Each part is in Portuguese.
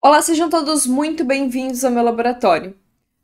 Olá, sejam todos muito bem-vindos ao meu laboratório.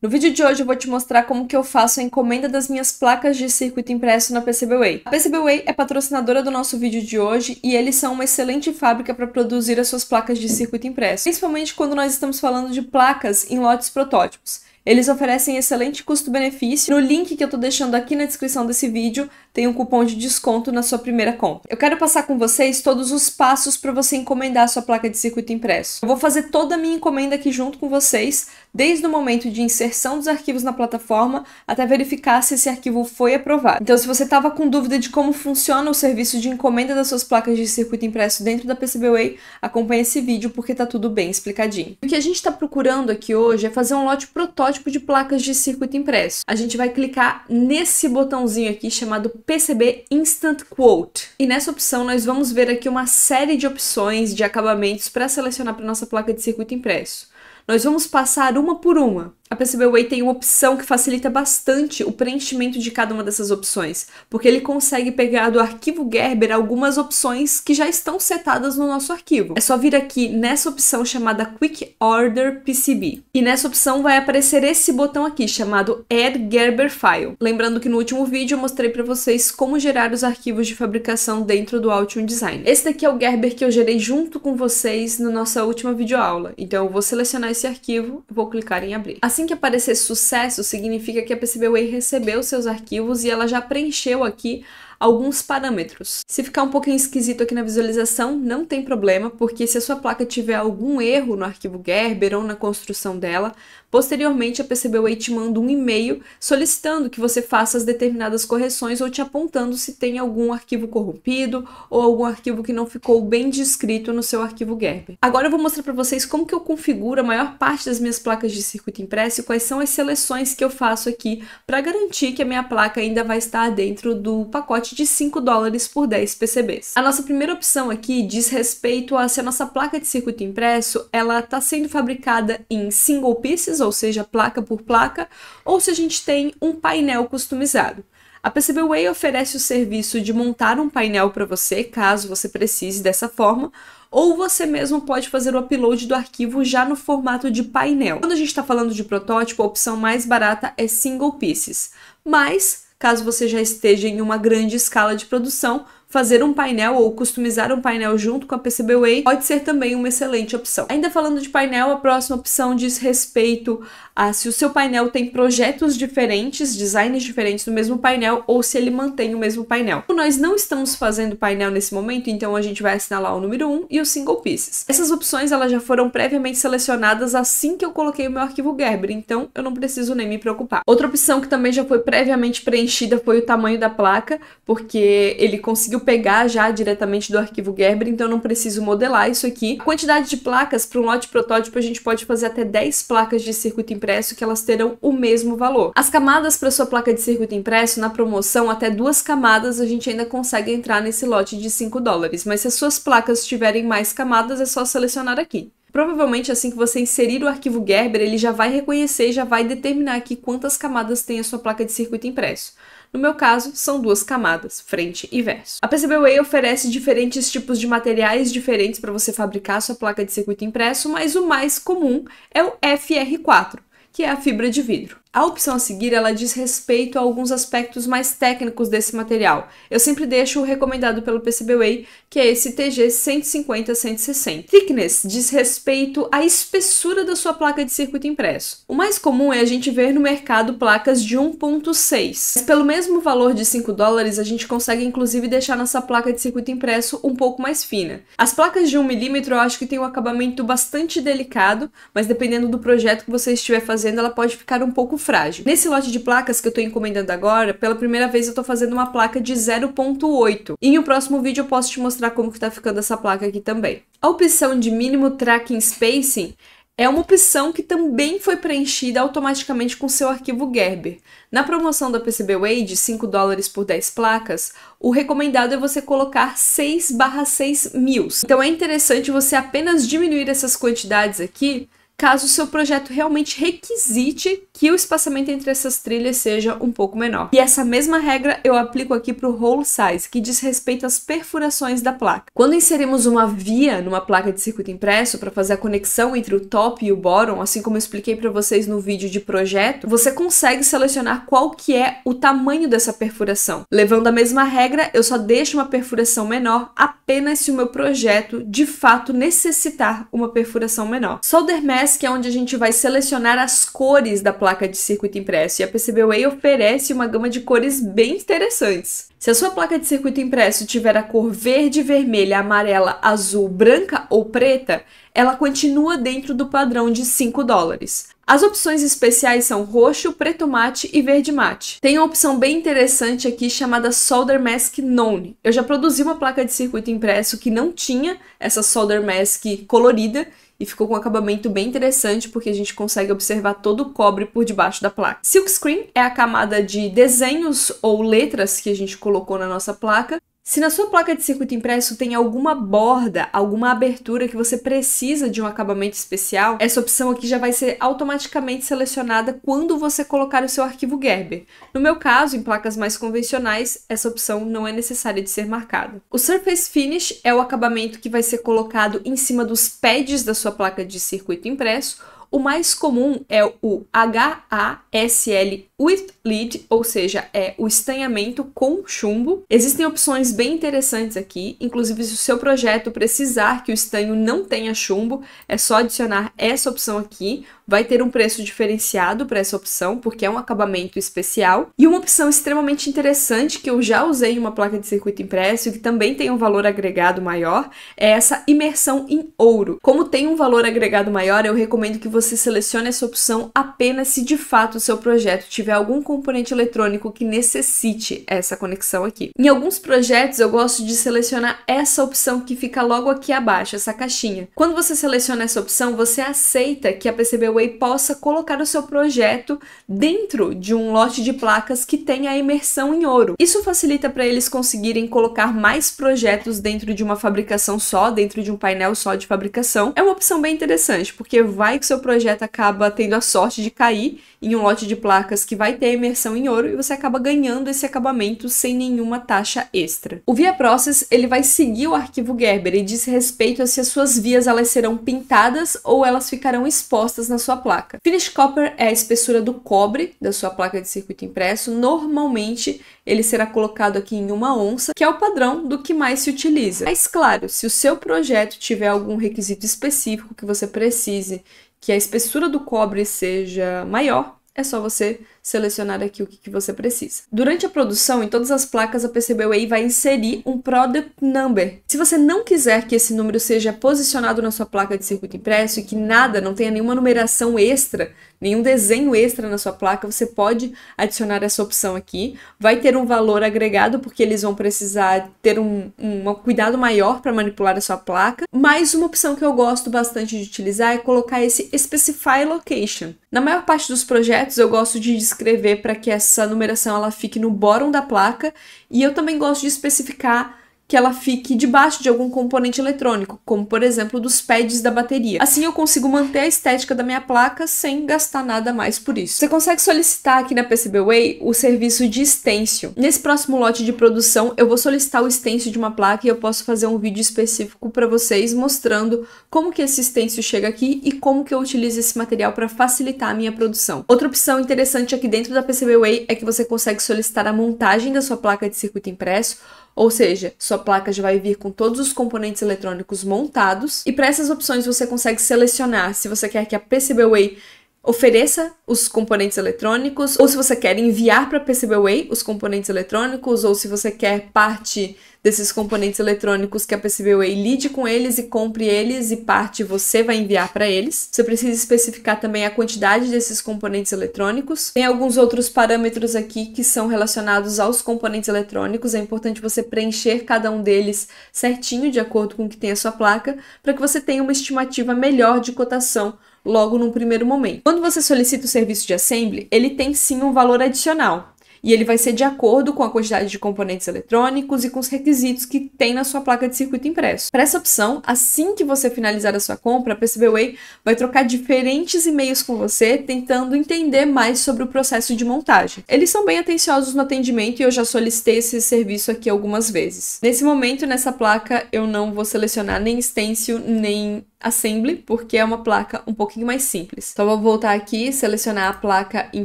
No vídeo de hoje eu vou te mostrar como que eu faço a encomenda das minhas placas de circuito impresso na PCBWay. A PCBWay é patrocinadora do nosso vídeo de hoje e eles são uma excelente fábrica para produzir as suas placas de circuito impresso, principalmente quando nós estamos falando de placas em lotes protótipos. Eles oferecem excelente custo-benefício. No link que eu tô deixando aqui na descrição desse vídeo, tem um cupom de desconto na sua primeira compra. Eu quero passar com vocês todos os passos para você encomendar a sua placa de circuito impresso. Eu vou fazer toda a minha encomenda aqui junto com vocês, desde o momento de inserção dos arquivos na plataforma até verificar se esse arquivo foi aprovado. Então, se você estava com dúvida de como funciona o serviço de encomenda das suas placas de circuito impresso dentro da PCBWay, acompanhe esse vídeo porque tá tudo bem explicadinho. O que a gente está procurando aqui hoje é fazer um lote protótipo protótipo de placas de circuito impresso. A gente vai clicar nesse botãozinho aqui chamado PCB Instant Quote. E nessa opção nós vamos ver aqui uma série de opções de acabamentos para selecionar para nossa placa de circuito impresso. Nós vamos passar uma por uma a PCBWay tem uma opção que facilita bastante o preenchimento de cada uma dessas opções, porque ele consegue pegar do arquivo Gerber algumas opções que já estão setadas no nosso arquivo. É só vir aqui nessa opção chamada Quick Order PCB. E nessa opção vai aparecer esse botão aqui chamado Add Gerber File. Lembrando que no último vídeo eu mostrei para vocês como gerar os arquivos de fabricação dentro do Altium Design. Esse daqui é o Gerber que eu gerei junto com vocês na nossa última videoaula. Então eu vou selecionar esse arquivo, vou clicar em abrir. Assim Assim que aparecer sucesso, significa que a PCBWay recebeu seus arquivos e ela já preencheu aqui alguns parâmetros. Se ficar um pouquinho esquisito aqui na visualização, não tem problema, porque se a sua placa tiver algum erro no arquivo Gerber ou na construção dela, posteriormente a PCBWay te manda um e-mail solicitando que você faça as determinadas correções ou te apontando se tem algum arquivo corrompido ou algum arquivo que não ficou bem descrito no seu arquivo Gerber. Agora eu vou mostrar para vocês como que eu configuro a maior parte das minhas placas de circuito impresso e quais são as seleções que eu faço aqui para garantir que a minha placa ainda vai estar dentro do pacote pacote de 5 dólares por 10 PCBs. A nossa primeira opção aqui diz respeito a se a nossa placa de circuito impresso ela está sendo fabricada em single pieces, ou seja, placa por placa, ou se a gente tem um painel customizado. A PCBWay oferece o serviço de montar um painel para você, caso você precise dessa forma, ou você mesmo pode fazer o upload do arquivo já no formato de painel. Quando a gente está falando de protótipo, a opção mais barata é single pieces, mas caso você já esteja em uma grande escala de produção fazer um painel ou customizar um painel junto com a PCBWay pode ser também uma excelente opção. Ainda falando de painel, a próxima opção diz respeito a se o seu painel tem projetos diferentes, designs diferentes no mesmo painel ou se ele mantém o mesmo painel. Nós não estamos fazendo painel nesse momento, então a gente vai assinalar o número 1 e o single pieces. Essas opções elas já foram previamente selecionadas assim que eu coloquei o meu arquivo Gerber, então eu não preciso nem me preocupar. Outra opção que também já foi previamente preenchida foi o tamanho da placa, porque ele conseguiu consigo pegar já diretamente do arquivo Gerber, então eu não preciso modelar isso aqui. A quantidade de placas para um lote protótipo a gente pode fazer até 10 placas de circuito impresso que elas terão o mesmo valor. As camadas para sua placa de circuito impresso, na promoção, até duas camadas a gente ainda consegue entrar nesse lote de 5 dólares, mas se as suas placas tiverem mais camadas é só selecionar aqui. Provavelmente assim que você inserir o arquivo Gerber, ele já vai reconhecer e já vai determinar aqui quantas camadas tem a sua placa de circuito impresso. No meu caso, são duas camadas, frente e verso. A PCBWay oferece diferentes tipos de materiais diferentes para você fabricar sua placa de circuito impresso, mas o mais comum é o FR4, que é a fibra de vidro. A opção a seguir ela diz respeito a alguns aspectos mais técnicos desse material. Eu sempre deixo o recomendado pelo PCBWay, que é esse TG 150-160. Thickness diz respeito à espessura da sua placa de circuito impresso. O mais comum é a gente ver no mercado placas de 1.6. Mas Pelo mesmo valor de 5 dólares, a gente consegue inclusive deixar nossa placa de circuito impresso um pouco mais fina. As placas de 1 milímetro eu acho que tem um acabamento bastante delicado, mas dependendo do projeto que você estiver fazendo, fazendo, ela pode ficar um pouco frágil. Nesse lote de placas que eu tô encomendando agora, pela primeira vez eu tô fazendo uma placa de 0.8. E no próximo vídeo eu posso te mostrar como que tá ficando essa placa aqui também. A opção de mínimo tracking spacing é uma opção que também foi preenchida automaticamente com seu arquivo Gerber. Na promoção da PCB Way de 5 dólares por 10 placas, o recomendado é você colocar 6 barra 6 mils. Então é interessante você apenas diminuir essas quantidades aqui caso o seu projeto realmente requisite que o espaçamento entre essas trilhas seja um pouco menor. E essa mesma regra eu aplico aqui para o roll size, que diz respeito às perfurações da placa. Quando inserimos uma via numa placa de circuito impresso para fazer a conexão entre o top e o bottom, assim como eu expliquei para vocês no vídeo de projeto, você consegue selecionar qual que é o tamanho dessa perfuração. Levando a mesma regra, eu só deixo uma perfuração menor apenas se o meu projeto de fato necessitar uma perfuração menor. Soldermask que é onde a gente vai selecionar as cores da placa de circuito impresso, e a PCBWay oferece uma gama de cores bem interessantes. Se a sua placa de circuito impresso tiver a cor verde, vermelha, amarela, azul, branca ou preta, ela continua dentro do padrão de 5 dólares. As opções especiais são roxo, preto mate e verde mate. Tem uma opção bem interessante aqui chamada Solder Mask Known. Eu já produzi uma placa de circuito impresso que não tinha essa Solder Mask colorida e ficou com um acabamento bem interessante porque a gente consegue observar todo o cobre por debaixo da placa. Silkscreen é a camada de desenhos ou letras que a gente colocou na nossa placa se na sua placa de circuito impresso tem alguma borda, alguma abertura que você precisa de um acabamento especial, essa opção aqui já vai ser automaticamente selecionada quando você colocar o seu arquivo Gerber. No meu caso, em placas mais convencionais, essa opção não é necessária de ser marcada. O Surface Finish é o acabamento que vai ser colocado em cima dos pads da sua placa de circuito impresso o mais comum é o HASL with lead, ou seja, é o estanhamento com chumbo. Existem opções bem interessantes aqui, inclusive se o seu projeto precisar que o estanho não tenha chumbo, é só adicionar essa opção aqui, vai ter um preço diferenciado para essa opção, porque é um acabamento especial. E uma opção extremamente interessante que eu já usei em uma placa de circuito impresso e que também tem um valor agregado maior é essa imersão em ouro. Como tem um valor agregado maior, eu recomendo que você selecione essa opção apenas se de fato o seu projeto tiver algum componente eletrônico que necessite essa conexão aqui. Em alguns projetos, eu gosto de selecionar essa opção que fica logo aqui abaixo, essa caixinha. Quando você seleciona essa opção, você aceita que a PCB Railway possa colocar o seu projeto dentro de um lote de placas que tenha a imersão em ouro. Isso facilita para eles conseguirem colocar mais projetos dentro de uma fabricação só, dentro de um painel só de fabricação. É uma opção bem interessante, porque vai que seu projeto acaba tendo a sorte de cair em um lote de placas que vai ter imersão em ouro e você acaba ganhando esse acabamento sem nenhuma taxa extra. O Via Process ele vai seguir o arquivo Gerber e diz respeito a se as suas vias elas serão pintadas ou elas ficarão expostas na sua placa. Finish Copper é a espessura do cobre da sua placa de circuito impresso. Normalmente ele será colocado aqui em uma onça, que é o padrão do que mais se utiliza. Mas claro, se o seu projeto tiver algum requisito específico que você precise que a espessura do cobre seja maior, é só você selecionar aqui o que, que você precisa. Durante a produção, em todas as placas, a PCBWay vai inserir um Product Number. Se você não quiser que esse número seja posicionado na sua placa de circuito impresso e que nada, não tenha nenhuma numeração extra, nenhum desenho extra na sua placa, você pode adicionar essa opção aqui. Vai ter um valor agregado, porque eles vão precisar ter um, um cuidado maior para manipular a sua placa. Mais uma opção que eu gosto bastante de utilizar é colocar esse Specify Location. Na maior parte dos projetos, eu gosto de escrever para que essa numeração ela fique no bórum da placa. E eu também gosto de especificar que ela fique debaixo de algum componente eletrônico, como por exemplo dos pads da bateria. Assim eu consigo manter a estética da minha placa sem gastar nada mais por isso. Você consegue solicitar aqui na PCBWay o serviço de stencil. Nesse próximo lote de produção eu vou solicitar o stencil de uma placa e eu posso fazer um vídeo específico para vocês mostrando como que esse stencil chega aqui e como que eu utilizo esse material para facilitar a minha produção. Outra opção interessante aqui dentro da PCBWay é que você consegue solicitar a montagem da sua placa de circuito impresso, ou seja, sua placa já vai vir com todos os componentes eletrônicos montados. E para essas opções você consegue selecionar se você quer que a PCBWay ofereça os componentes eletrônicos, ou se você quer enviar para a PCBWay os componentes eletrônicos, ou se você quer parte desses componentes eletrônicos que a PCBWay lide com eles e compre eles e parte você vai enviar para eles. Você precisa especificar também a quantidade desses componentes eletrônicos. Tem alguns outros parâmetros aqui que são relacionados aos componentes eletrônicos. É importante você preencher cada um deles certinho, de acordo com o que tem a sua placa, para que você tenha uma estimativa melhor de cotação logo num primeiro momento. Quando você solicita o serviço de assembly, ele tem sim um valor adicional e ele vai ser de acordo com a quantidade de componentes eletrônicos e com os requisitos que tem na sua placa de circuito impresso. Para essa opção, assim que você finalizar a sua compra, a PCBWay vai trocar diferentes e-mails com você, tentando entender mais sobre o processo de montagem. Eles são bem atenciosos no atendimento e eu já solicitei esse serviço aqui algumas vezes. Nesse momento, nessa placa, eu não vou selecionar nem stencil, nem Assembly, porque é uma placa um pouquinho mais simples. Então vou voltar aqui, selecionar a placa em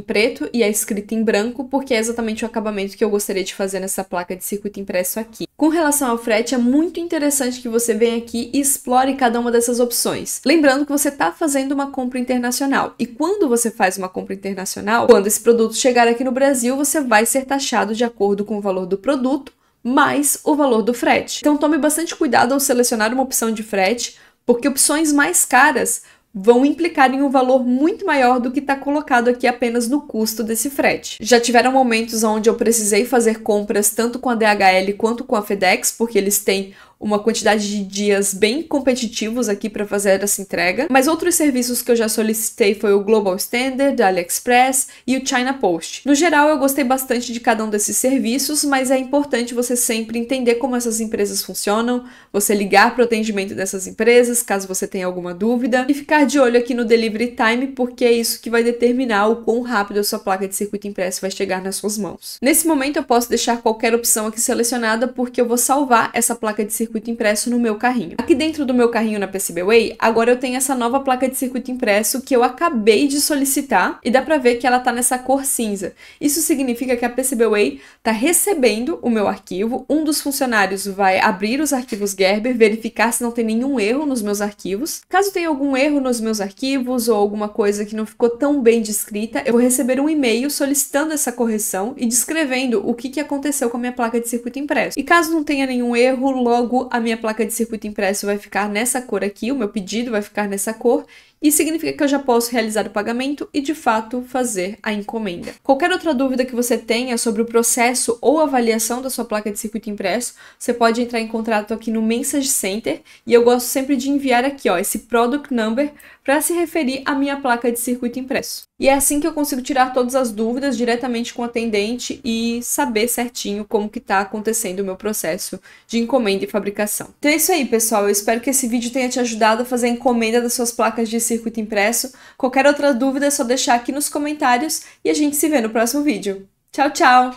preto e a escrita em branco, porque é exatamente o acabamento que eu gostaria de fazer nessa placa de circuito impresso aqui. Com relação ao frete, é muito interessante que você venha aqui e explore cada uma dessas opções. Lembrando que você está fazendo uma compra internacional, e quando você faz uma compra internacional, quando esse produto chegar aqui no Brasil, você vai ser taxado de acordo com o valor do produto, mais o valor do frete. Então tome bastante cuidado ao selecionar uma opção de frete, porque opções mais caras vão implicar em um valor muito maior do que está colocado aqui apenas no custo desse frete. Já tiveram momentos onde eu precisei fazer compras tanto com a DHL quanto com a FedEx, porque eles têm uma quantidade de dias bem competitivos aqui para fazer essa entrega, mas outros serviços que eu já solicitei foi o Global Standard, AliExpress e o China Post. No geral, eu gostei bastante de cada um desses serviços, mas é importante você sempre entender como essas empresas funcionam, você ligar para o atendimento dessas empresas, caso você tenha alguma dúvida, e ficar de olho aqui no delivery time, porque é isso que vai determinar o quão rápido a sua placa de circuito impresso vai chegar nas suas mãos. Nesse momento, eu posso deixar qualquer opção aqui selecionada, porque eu vou salvar essa placa de circuito circuito impresso no meu carrinho. Aqui dentro do meu carrinho na PCB Way, agora eu tenho essa nova placa de circuito impresso que eu acabei de solicitar e dá pra ver que ela tá nessa cor cinza. Isso significa que a PCB Way tá recebendo o meu arquivo, um dos funcionários vai abrir os arquivos Gerber, verificar se não tem nenhum erro nos meus arquivos. Caso tenha algum erro nos meus arquivos ou alguma coisa que não ficou tão bem descrita, eu vou receber um e-mail solicitando essa correção e descrevendo o que, que aconteceu com a minha placa de circuito impresso. E caso não tenha nenhum erro, logo logo a minha placa de circuito impresso vai ficar nessa cor aqui, o meu pedido vai ficar nessa cor, isso significa que eu já posso realizar o pagamento e de fato fazer a encomenda. Qualquer outra dúvida que você tenha sobre o processo ou avaliação da sua placa de circuito impresso, você pode entrar em contato aqui no Message Center e eu gosto sempre de enviar aqui ó, esse Product Number para se referir à minha placa de circuito impresso. E é assim que eu consigo tirar todas as dúvidas diretamente com o atendente e saber certinho como que está acontecendo o meu processo de encomenda e fabricação. Então é isso aí, pessoal. Eu espero que esse vídeo tenha te ajudado a fazer a encomenda das suas placas de circuito impresso. Qualquer outra dúvida é só deixar aqui nos comentários e a gente se vê no próximo vídeo. Tchau, tchau!